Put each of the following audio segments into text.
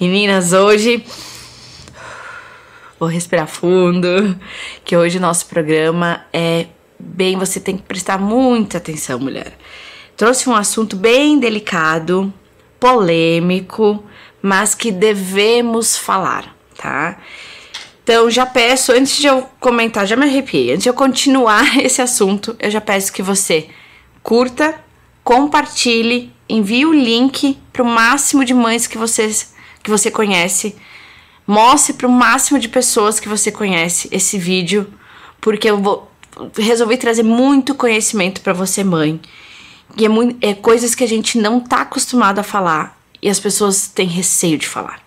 Meninas, hoje vou respirar fundo, que hoje o nosso programa é bem, você tem que prestar muita atenção, mulher. Trouxe um assunto bem delicado, polêmico, mas que devemos falar, tá? Então já peço, antes de eu comentar, já me arrepiei, antes de eu continuar esse assunto, eu já peço que você curta, compartilhe, envie o link para o máximo de mães que vocês que você conhece. Mostre para o máximo de pessoas que você conhece esse vídeo, porque eu vou resolvi trazer muito conhecimento para você, mãe. E é, muito, é coisas que a gente não está acostumado a falar e as pessoas têm receio de falar.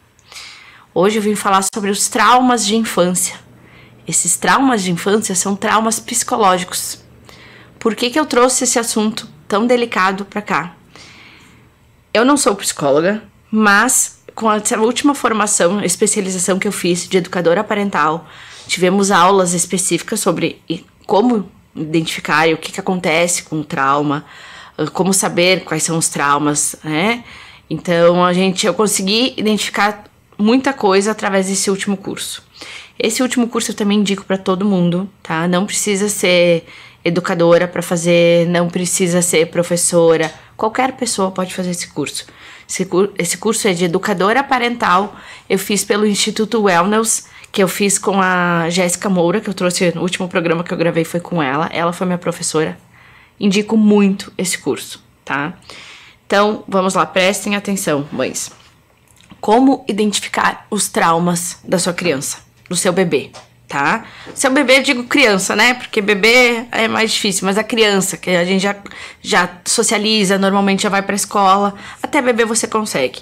Hoje eu vim falar sobre os traumas de infância. Esses traumas de infância são traumas psicológicos. Por que, que eu trouxe esse assunto tão delicado para cá? Eu não sou psicóloga, mas com essa última formação, especialização que eu fiz de educadora parental, tivemos aulas específicas sobre como identificar e o que, que acontece com o trauma, ah, como saber quais são os traumas, né? Então a gente eu consegui identificar muita coisa através desse último curso. Esse último curso eu também indico para todo mundo, tá? Não precisa ser educadora para fazer, não precisa ser professora, Qualquer pessoa pode fazer esse curso. Esse, curso é de educadora parental. Eu fiz pelo Instituto Wellness, que eu fiz com a Jéssica Moura, que eu trouxe no último programa que eu gravei foi com ela. Ela foi minha professora. Indico muito esse curso, tá? Então, vamos lá, prestem atenção, mães. Como identificar os traumas da sua criança, do seu bebê? tá? Se é o bebê, digo criança, né? Porque bebê é mais difícil, mas a criança, que a gente já, já socializa, normalmente já vai pra escola, até bebê você consegue.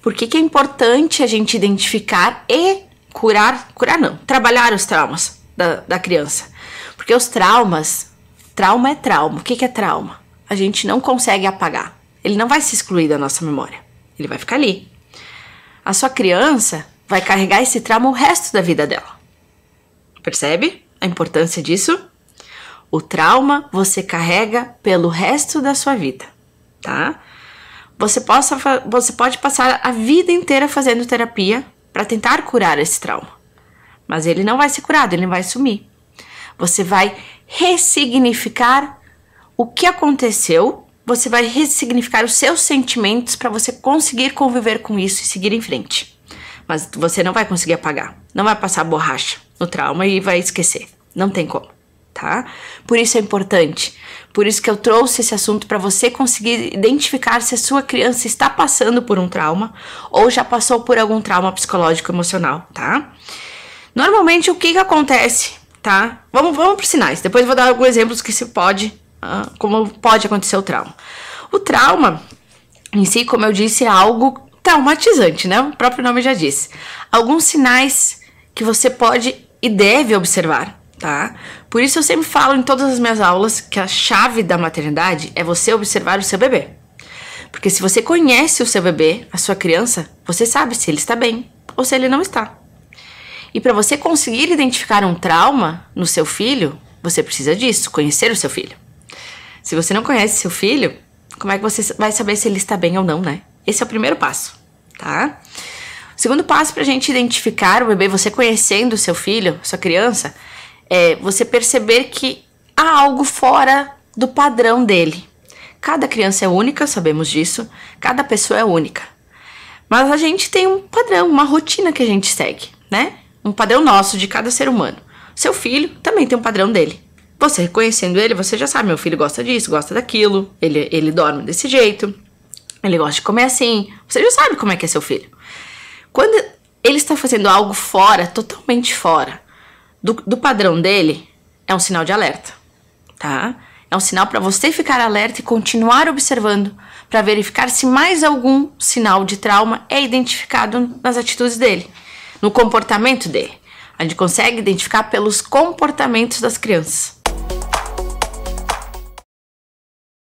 Por que, que é importante a gente identificar e curar, curar não, trabalhar os traumas da, da criança? Porque os traumas, trauma é trauma. O que, que é trauma? A gente não consegue apagar. Ele não vai se excluir da nossa memória. Ele vai ficar ali. A sua criança vai carregar esse trauma o resto da vida dela. Percebe a importância disso? O trauma você carrega pelo resto da sua vida, tá? Você, possa, você pode passar a vida inteira fazendo terapia para tentar curar esse trauma, mas ele não vai ser curado, ele vai sumir. Você vai ressignificar o que aconteceu, você vai ressignificar os seus sentimentos para você conseguir conviver com isso e seguir em frente. Mas você não vai conseguir apagar, não vai passar borracha, no trauma e vai esquecer. Não tem como, tá? Por isso é importante. Por isso que eu trouxe esse assunto para você conseguir identificar se a sua criança está passando por um trauma ou já passou por algum trauma psicológico emocional, tá? Normalmente o que, que acontece, tá? Vamos, vamos para os sinais. Depois vou dar alguns exemplos que se pode, uh, como pode acontecer o trauma. O trauma em si, como eu disse, é algo traumatizante, né? O próprio nome já diz. Alguns sinais que você pode e deve observar, tá? Por isso eu sempre falo em todas as minhas aulas que a chave da maternidade é você observar o seu bebê. Porque se você conhece o seu bebê, a sua criança, você sabe se ele está bem ou se ele não está. E para você conseguir identificar um trauma no seu filho, você precisa disso, conhecer o seu filho. Se você não conhece seu filho, como é que você vai saber se ele está bem ou não, né? Esse é o primeiro passo, tá? Segundo passo para a gente identificar o bebê, você conhecendo o seu filho, sua criança, é você perceber que há algo fora do padrão dele. Cada criança é única, sabemos disso, cada pessoa é única. Mas a gente tem um padrão, uma rotina que a gente segue, né? Um padrão nosso de cada ser humano. Seu filho também tem um padrão dele. Você reconhecendo ele, você já sabe: meu filho gosta disso, gosta daquilo, ele, ele dorme desse jeito, ele gosta de comer assim. Você já sabe como é que é seu filho. Quando ele está fazendo algo fora, totalmente fora do, do padrão dele, é um sinal de alerta, tá? É um sinal para você ficar alerta e continuar observando para verificar se mais algum sinal de trauma é identificado nas atitudes dele, no comportamento dele. A gente consegue identificar pelos comportamentos das crianças.